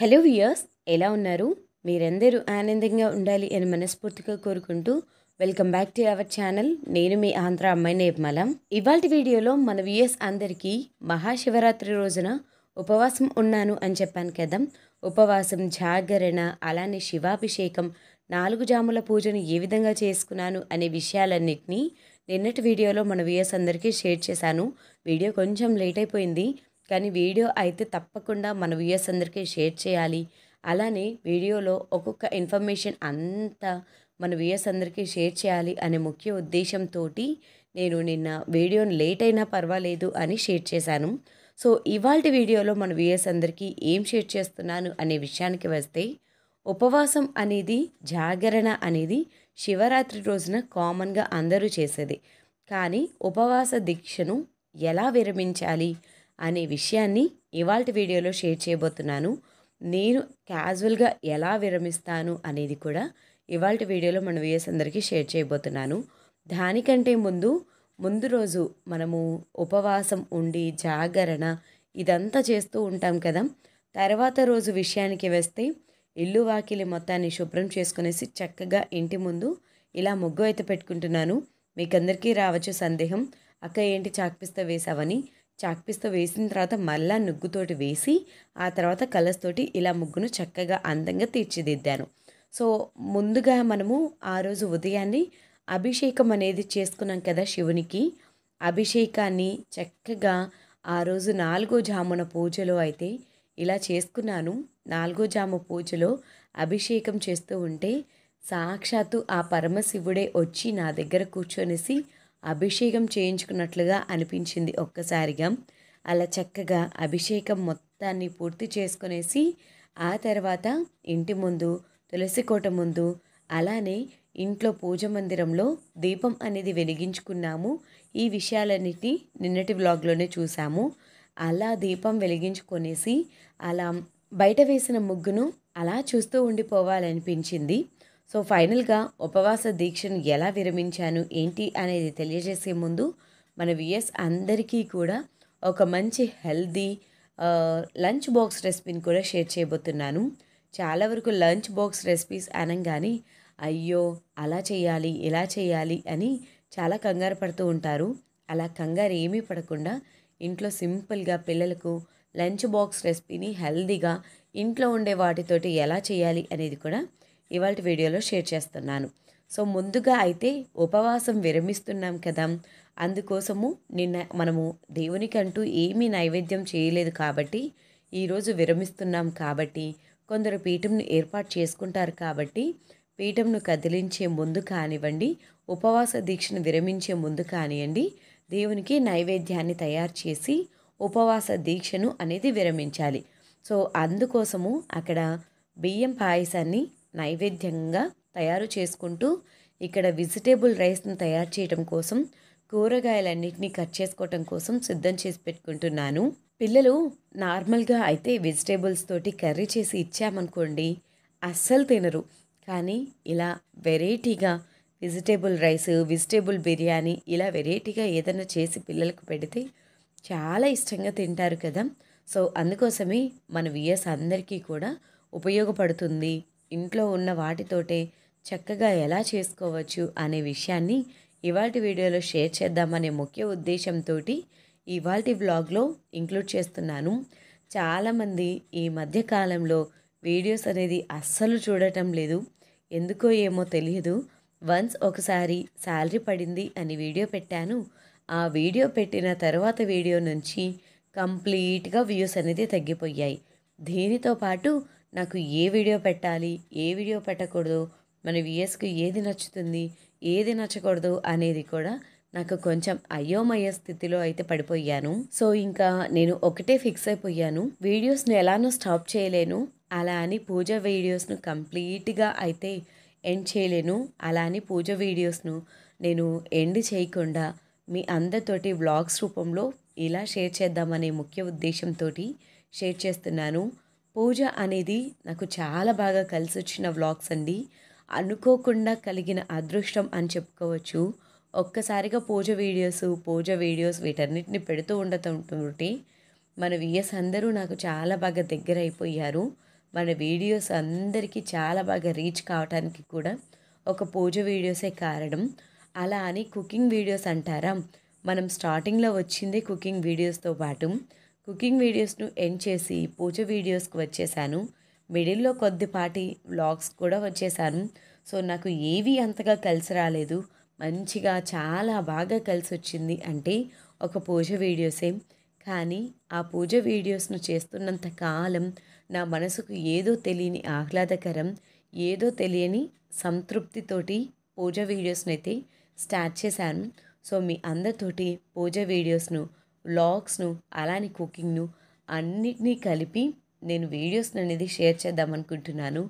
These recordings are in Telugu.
హలో వియర్స్ ఎలా ఉన్నారు మీరందరూ ఆనందంగా ఉండాలి అని మనస్ఫూర్తిగా కోరుకుంటూ welcome back to our channel నేను మీ ఆంధ్ర అమ్మాయి నిర్మలం ఇవాళ వీడియోలో మన వియర్స్ అందరికీ మహాశివరాత్రి రోజున ఉపవాసం ఉన్నాను అని చెప్పాను కదా ఉపవాసం జాగరణ అలానే శివాభిషేకం నాలుగు జాముల పూజను ఏ విధంగా చేసుకున్నాను అనే విషయాలన్నింటినీ నిన్నటి వీడియోలో మన వియర్స్ అందరికీ షేర్ చేశాను వీడియో కొంచెం లేట్ అయిపోయింది కానీ వీడియో అయితే తప్పకుండా మన వ్యూయర్స్ అందరికీ షేర్ చేయాలి అలానే వీడియోలో ఒక్కొక్క ఇన్ఫర్మేషన్ అంతా మన వ్యూయర్స్ అందరికీ షేర్ చేయాలి అనే ముఖ్య ఉద్దేశంతో నేను నిన్న వీడియోని లేట్ అయినా పర్వాలేదు అని షేర్ చేశాను సో ఇవాళ వీడియోలో మన వ్యూయర్స్ అందరికీ ఏం షేర్ చేస్తున్నాను అనే విషయానికి వస్తే ఉపవాసం అనేది జాగరణ అనేది శివరాత్రి రోజున కామన్గా అందరూ చేసేది కానీ ఉపవాస దీక్షను ఎలా విరమించాలి అనే విషయాన్ని ఇవాళ వీడియోలో షేర్ చేయబోతున్నాను నేను క్యాజువల్గా ఎలా విరమిస్తాను అనేది కూడా ఇవాళ వీడియోలో మన వ్యూయర్స్ అందరికీ షేర్ చేయబోతున్నాను దానికంటే ముందు ముందు రోజు మనము ఉపవాసం ఉండి జాగరణ ఇదంతా చేస్తూ ఉంటాం కదా తర్వాత రోజు విషయానికి వస్తే ఇల్లు వాకిలి మొత్తాన్ని శుభ్రం చేసుకునేసి చక్కగా ఇంటి ముందు ఇలా ముగ్గు అయితే పెట్టుకుంటున్నాను మీకందరికీ రావచ్చు సందేహం అక్క ఏంటి చాక్పిస్త వేసావని చాక్పీస్తో వేసిన తర్వాత మళ్ళా నుగ్గుతోటి వేసి ఆ తర్వాత కలర్స్ తోటి ఇలా ముగ్గును చక్కగా అందంగా తీర్చిదిద్దాను సో ముందుగా మనము ఆ రోజు ఉదయాన్నే అభిషేకం అనేది చేసుకున్నాం కదా శివునికి అభిషేకాన్ని చక్కగా ఆ రోజు నాలుగో జామున పూజలో అయితే ఇలా చేసుకున్నాను నాలుగో జామ పూజలో అభిషేకం చేస్తూ ఉంటే సాక్షాత్తు ఆ పరమశివుడే వచ్చి నా దగ్గర కూర్చొనేసి అభిషేకం చేయించుకున్నట్లుగా అనిపించింది ఒక్కసారిగా అలా చక్కగా అభిషేకం మొత్తాన్ని పూర్తి చేసుకునేసి ఆ తర్వాత ఇంటి ముందు తులసి కోట ముందు అలానే ఇంట్లో పూజ మందిరంలో దీపం అనేది వెలిగించుకున్నాము ఈ విషయాలన్నిటినీ నిన్నటి బ్లాగ్లోనే చూసాము అలా దీపం వెలిగించుకొనేసి అలా బయట వేసిన ముగ్గును అలా చూస్తూ ఉండిపోవాలనిపించింది సో ఫైనల్గా ఉపవాస దీక్షను ఎలా విరమించాను ఏంటి అనేది తెలియజేసే ముందు మన విఎస్ అందరికీ కూడా ఒక మంచి హెల్దీ లంచ్ బాక్స్ రెసిపీని కూడా షేర్ చేయబోతున్నాను చాలా వరకు లంచ్ బాక్స్ రెసిపీస్ అనగానే అయ్యో అలా చేయాలి ఇలా చేయాలి అని చాలా కంగారు పడుతూ ఉంటారు అలా కంగారు ఏమీ పడకుండా ఇంట్లో సింపుల్గా పిల్లలకు లంచ్ బాక్స్ రెసిపీని హెల్దీగా ఇంట్లో ఉండే వాటితోటి ఎలా చేయాలి అనేది కూడా ఇవాళ వీడియోలో షేర్ చేస్తున్నాను సో ముందుగా అయితే ఉపవాసం విరమిస్తున్నాం కదా అందుకోసము నిన్న మనము దేవునికంటూ ఏమీ నైవేద్యం చేయలేదు కాబట్టి ఈరోజు విరమిస్తున్నాం కాబట్టి కొందరు పీఠంను ఏర్పాటు చేసుకుంటారు కాబట్టి పీఠంను కదిలించే ముందు కానివ్వండి ఉపవాస దీక్షను విరమించే ముందు కానివ్వండి దేవునికి నైవేద్యాన్ని తయారు చేసి ఉపవాస దీక్షను అనేది విరమించాలి సో అందుకోసము అక్కడ బియ్యం పాయసాన్ని నైవేద్యంగా తయారు చేసుకుంటూ ఇక్కడ వెజిటేబుల్ రైస్ను తయారు చేయడం కోసం కూరగాయలన్నింటినీ కట్ చేసుకోవటం కోసం సిద్ధం చేసి పెట్టుకుంటున్నాను పిల్లలు నార్మల్గా అయితే వెజిటేబుల్స్ తోటి కర్రీ చేసి ఇచ్చామనుకోండి అస్సలు తినరు కానీ ఇలా వెరైటీగా వెజిటేబుల్ రైస్ వెజిటేబుల్ బిర్యానీ ఇలా వెరైటీగా ఏదైనా చేసి పిల్లలకు పెడితే చాలా ఇష్టంగా తింటారు కదా సో అందుకోసమే మన విఎస్ అందరికీ కూడా ఉపయోగపడుతుంది ఇంట్లో ఉన్న వాటితోటే చక్కగా ఎలా చేసుకోవచ్చు అనే విషయాన్ని ఇవాటి వీడియోలో షేర్ చేద్దామనే ముఖ్య ఉద్దేశంతో ఇవాటి వ్లాగ్లో ఇంక్లూడ్ చేస్తున్నాను చాలామంది ఈ మధ్యకాలంలో వీడియోస్ అనేది అస్సలు చూడటం లేదు ఎందుకో ఏమో తెలియదు వన్స్ ఒకసారి శాలరీ పడింది అని వీడియో పెట్టాను ఆ వీడియో పెట్టిన తర్వాత వీడియో నుంచి కంప్లీట్గా వ్యూస్ అనేది తగ్గిపోయాయి దీనితో పాటు నాకు ఏ వీడియో పెట్టాలి ఏ వీడియో పెట్టకూడదు మన వ్యూయర్స్కి ఏది నచ్చుతుంది ఏది నచ్చకూడదు అనేది కూడా నాకు కొంచెం అయోమయ స్థితిలో అయితే పడిపోయాను సో ఇంకా నేను ఒకటే ఫిక్స్ అయిపోయాను వీడియోస్ను ఎలానో స్టాప్ చేయలేను అలా అని పూజ వీడియోస్ను కంప్లీట్గా అయితే ఎండ్ చేయలేను అలా అని పూజ వీడియోస్ను నేను ఎండ్ చేయకుండా మీ అందరితోటి వ్లాగ్స్ రూపంలో ఇలా షేర్ చేద్దామనే ముఖ్య ఉద్దేశంతో షేర్ చేస్తున్నాను పూజ అనేది నాకు చాలా బాగా కలిసి వచ్చిన వ్లాగ్స్ అండి అనుకోకుండా కలిగిన అదృష్టం అని చెప్పుకోవచ్చు ఒక్కసారిగా పూజ వీడియోస్ పూజ వీడియోస్ వీటన్నిటిని పెడుతూ ఉండటంతోటి మన వీఎస్ అందరూ నాకు చాలా బాగా దగ్గర అయిపోయారు మన వీడియోస్ అందరికీ చాలా బాగా రీచ్ కావడానికి కూడా ఒక పూజ వీడియోసే కారణం అలా అని కుకింగ్ వీడియోస్ అంటారా మనం స్టార్టింగ్లో వచ్చిందే కుకింగ్ వీడియోస్తో పాటు కుకింగ్ వీడియోస్ను ఎండ్ చేసి పూజ వీడియోస్కి వచ్చేసాను మిడిల్లో కొద్దిపాటి వ్లాగ్స్ కూడా వచ్చేసాను సో నాకు ఏవి అంతగా కలిసి రాలేదు మంచిగా చాలా బాగా కలిసి వచ్చింది అంటే ఒక పూజ వీడియోసే కానీ ఆ పూజ వీడియోస్ను చేస్తున్నంత కాలం నా మనసుకు ఏదో తెలియని ఆహ్లాదకరం ఏదో తెలియని సంతృప్తితోటి పూజ వీడియోస్ని అయితే స్టార్ట్ చేశాను సో మీ అందరితోటి పూజ వీడియోస్ను వ్లాగ్స్ను అలానే కుకింగ్ను అన్నిటినీ కలిపి నేను వీడియోస్ అనేది షేర్ చేద్దాం అనుకుంటున్నాను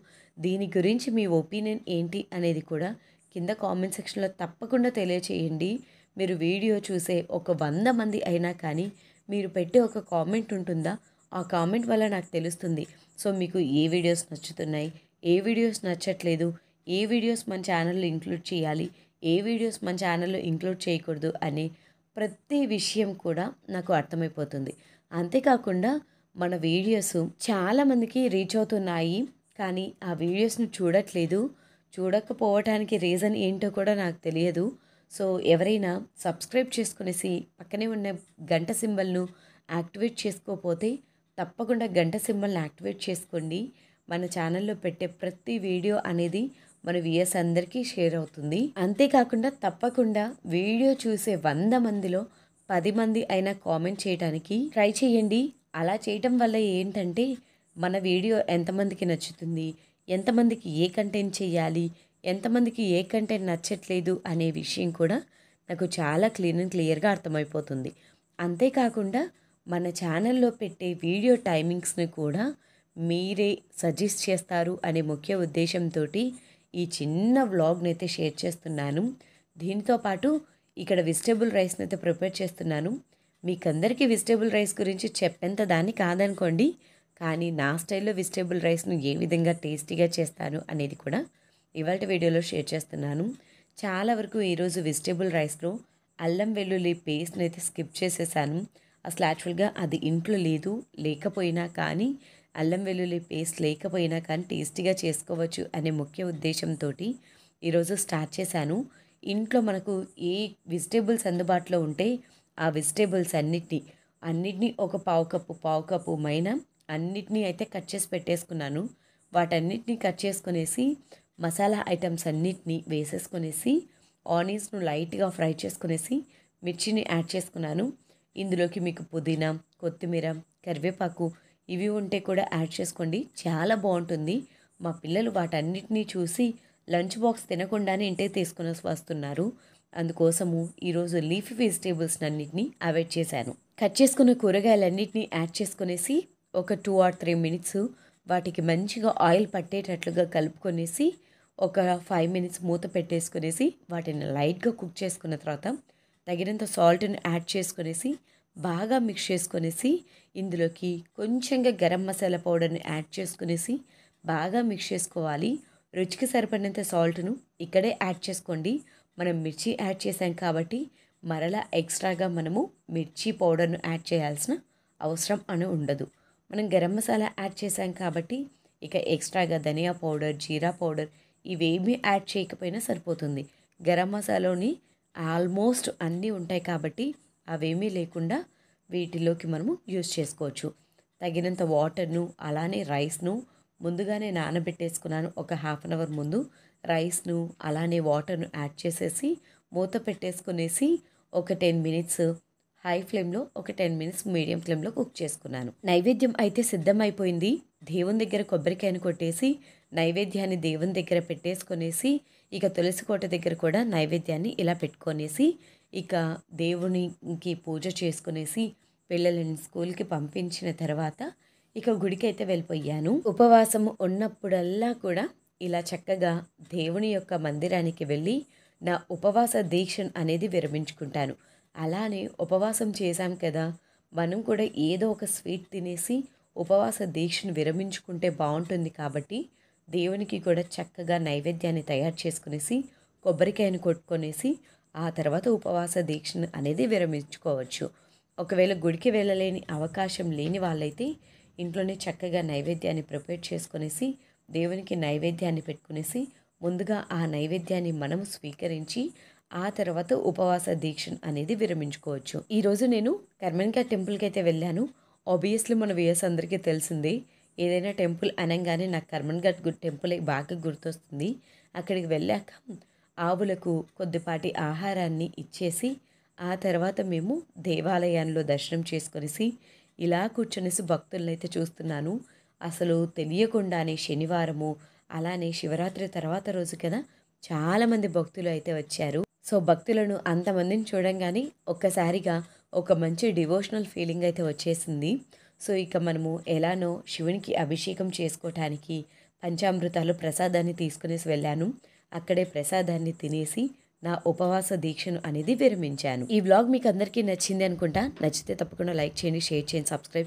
దీని గురించి మీ ఒపీనియన్ ఏంటి అనేది కూడా కింద కామెంట్ సెక్షన్లో తప్పకుండా తెలియచేయండి మీరు వీడియో చూసే ఒక వంద మంది అయినా కానీ మీరు పెట్టే ఒక కామెంట్ ఉంటుందా ఆ కామెంట్ వల్ల నాకు తెలుస్తుంది సో మీకు ఏ వీడియోస్ నచ్చుతున్నాయి ఏ వీడియోస్ నచ్చట్లేదు ఏ వీడియోస్ మన ఛానల్లో ఇంక్లూడ్ చేయాలి ఏ వీడియోస్ మన ఛానల్లో ఇంక్లూడ్ చేయకూడదు అని ప్రతి విషయం కూడా నాకు అర్థమైపోతుంది అంతేకాకుండా మన వీడియోస్ చాలామందికి రీచ్ అవుతున్నాయి కానీ ఆ వీడియోస్ను చూడట్లేదు చూడకపోవటానికి రీజన్ ఏంటో కూడా నాకు తెలియదు సో ఎవరైనా సబ్స్క్రైబ్ చేసుకునేసి పక్కనే ఉన్న గంట సింబల్ను యాక్టివేట్ చేసుకోకపోతే తప్పకుండా గంట సింబల్ని యాక్టివేట్ చేసుకోండి మన ఛానల్లో పెట్టే ప్రతి వీడియో అనేది మన వీఎస్ అందరికీ షేర్ అవుతుంది అంతేకాకుండా తప్పకుండా వీడియో చూసే వంద మందిలో పది మంది అయినా కామెంట్ చేయడానికి ట్రై చేయండి అలా చేయటం వల్ల ఏంటంటే మన వీడియో ఎంతమందికి నచ్చుతుంది ఎంతమందికి ఏ కంటెంట్ చేయాలి ఎంతమందికి ఏ కంటెంట్ నచ్చట్లేదు అనే విషయం కూడా నాకు చాలా క్లీన్ అండ్ క్లియర్గా అర్థమైపోతుంది అంతేకాకుండా మన ఛానల్లో పెట్టే వీడియో టైమింగ్స్ని కూడా మీరే సజెస్ట్ చేస్తారు అనే ముఖ్య ఉద్దేశంతో ఈ చిన్న వ్లాగ్ని అయితే షేర్ చేస్తున్నాను దీంతో పాటు ఇక్కడ వెజిటేబుల్ రైస్ని అయితే ప్రిపేర్ చేస్తున్నాను మీకందరికీ వెజిటేబుల్ రైస్ గురించి చెప్పేంత దాన్ని కాదనుకోండి కానీ నా స్టైల్లో వెజిటేబుల్ రైస్ను ఏ విధంగా టేస్టీగా చేస్తాను అనేది కూడా ఇవాళ వీడియోలో షేర్ చేస్తున్నాను చాలా వరకు ఈరోజు వెజిటేబుల్ రైస్లో అల్లం వెల్లుల్లి పేస్ట్ని అయితే స్కిప్ చేసేసాను అసలు యాక్చువల్గా అది ఇంట్లో లేదు లేకపోయినా కానీ అల్లం వెల్లుల్లి పేస్ట్ లేకపోయినా కానీ టేస్టీగా చేసుకోవచ్చు అనే ముఖ్య ఉద్దేశంతో ఈరోజు స్టార్ట్ చేశాను ఇంట్లో మనకు ఏ వెజిటేబుల్స్ అందుబాటులో ఉంటే ఆ వెజిటేబుల్స్ అన్నిటినీ అన్నిటినీ ఒక పావు కప్పు పావు కప్పు మైన అన్నిటినీ అయితే కట్ చేసి పెట్టేసుకున్నాను వాటన్నిటినీ కట్ చేసుకునేసి మసాలా ఐటమ్స్ అన్నిటినీ వేసేసుకునేసి ఆనియన్స్ను లైట్గా ఫ్రై చేసుకునేసి మిర్చిని యాడ్ చేసుకున్నాను ఇందులోకి మీకు పుదీనా కొత్తిమీర కరివేపాకు ఇవి ఉంటే కూడా యాడ్ చేసుకోండి చాలా బాగుంటుంది మా పిల్లలు వాటన్నిటినీ చూసి లంచ్ బాక్స్ తినకుండానే ఇంటే తీసుకుని వస్తున్నారు అందుకోసము ఈరోజు లీఫ్ వెజిటేబుల్స్ అన్నింటినీ అవాయిడ్ చేశాను కట్ చేసుకున్న కూరగాయలన్నింటినీ యాడ్ చేసుకునేసి ఒక టూ ఆర్ త్రీ మినిట్స్ వాటికి మంచిగా ఆయిల్ పట్టేటట్లుగా కలుపుకొనేసి ఒక ఫైవ్ మినిట్స్ మూత పెట్టేసుకునేసి వాటిని లైట్గా కుక్ చేసుకున్న తర్వాత తగినంత సాల్ట్ని యాడ్ చేసుకునేసి బాగా మిక్స్ చేసుకొనేసి ఇందులోకి కొంచెంగా గరం మసాలా పౌడర్ని యాడ్ చేసుకునేసి బాగా మిక్స్ చేసుకోవాలి రుచికి సరిపడినంత సాల్ట్ను ఇక్కడే యాడ్ చేసుకోండి మనం మిర్చి యాడ్ చేసాం కాబట్టి మరలా ఎక్స్ట్రాగా మనము మిర్చి పౌడర్ను యాడ్ చేయాల్సిన అవసరం అని ఉండదు మనం గరం మసాలా యాడ్ చేసాం కాబట్టి ఇక ఎక్స్ట్రాగా ధనియా పౌడర్ జీరా పౌడర్ ఇవేమీ యాడ్ చేయకపోయినా సరిపోతుంది గరం మసాలాలోని ఆల్మోస్ట్ అన్నీ ఉంటాయి కాబట్టి అవేమీ లేకుండా వీటిలోకి మనము యూజ్ చేసుకోవచ్చు తగినంత వాటర్ను అలానే రైస్ను ముందుగానే నానబెట్టేసుకున్నాను ఒక హాఫ్ అన్ అవర్ ముందు రైస్ను అలానే వాటర్ను యాడ్ చేసేసి మూత పెట్టేసుకునేసి ఒక టెన్ మినిట్స్ హై ఫ్లేమ్లో ఒక టెన్ మినిట్స్ మీడియం ఫ్లేమ్లో కుక్ చేసుకున్నాను నైవేద్యం అయితే సిద్ధమైపోయింది దేవుని దగ్గర కొబ్బరికాయను కొట్టేసి నైవేద్యాన్ని దేవుని దగ్గర పెట్టేసుకునేసి ఇక తులసి కోట దగ్గర కూడా నైవేద్యాన్ని ఇలా పెట్టుకొనేసి ఇక దేవునికి పూజ చేసుకునేసి పిల్లలని స్కూల్కి పంపించిన తర్వాత ఇక గుడికైతే వెళ్ళిపోయాను ఉపవాసం ఉన్నప్పుడల్లా కూడా ఇలా చక్కగా దేవుని యొక్క మందిరానికి వెళ్ళి నా ఉపవాస దీక్షను అనేది విరమించుకుంటాను అలానే ఉపవాసం చేశాం కదా మనం కూడా ఏదో ఒక స్వీట్ తినేసి ఉపవాస దీక్షను విరమించుకుంటే బాగుంటుంది కాబట్టి దేవునికి కూడా చక్కగా నైవేద్యాన్ని తయారు చేసుకునేసి కొబ్బరికాయను కొట్టుకొనేసి ఆ తర్వాత ఉపవాస దీక్షను అనేది విరమించుకోవచ్చు ఒకవేళ గుడికి వెళ్ళలేని అవకాశం లేని వాళ్ళైతే ఇంట్లోనే చక్కగా నైవేద్యాన్ని ప్రిపేర్ చేసుకునేసి దేవునికి నైవేద్యాన్ని పెట్టుకునేసి ముందుగా ఆ నైవేద్యాన్ని మనం స్వీకరించి ఆ తర్వాత ఉపవాస దీక్ష అనేది విరమించుకోవచ్చు ఈరోజు నేను కర్మన్కా టెంపుల్కి అయితే వెళ్ళాను ఆబ్వియస్లీ మన వ్యూయర్స్ అందరికీ తెలిసిందే ఏదైనా టెంపుల్ అనగానే నాకు కర్మన్ఘట్ టెంపుల్ బాగా గుర్తొస్తుంది అక్కడికి వెళ్ళాక ఆవులకు కొద్దిపాటి ఆహారాన్ని ఇచ్చేసి ఆ తర్వాత మేము దేవాలయాల్లో దర్శనం చేసుకొనేసి ఇలా కూర్చొనేసి భక్తులనైతే చూస్తున్నాను అసలు తెలియకుండానే శనివారము అలానే శివరాత్రి తర్వాత రోజు కదా చాలామంది భక్తులు అయితే వచ్చారు సో భక్తులను అంతమందిని చూడంగానే ఒక్కసారిగా ఒక మంచి డివోషనల్ ఫీలింగ్ అయితే వచ్చేసింది సో ఇక మనము ఎలానో శివునికి అభిషేకం చేసుకోవటానికి పంచామృతాలు ప్రసాదాన్ని తీసుకునేసి వెళ్ళాను అక్కడే ప్రసాదాన్ని తినేసి నా ఉపవాస దీక్షను అనేది విరమించాను ఈ బ్లాగ్ మీకు అందరికీ నచ్చింది అనుకుంటా నచ్చితే తప్పకుండా లైక్ చేయండి షేర్ చేయండి సబ్స్క్రైబ్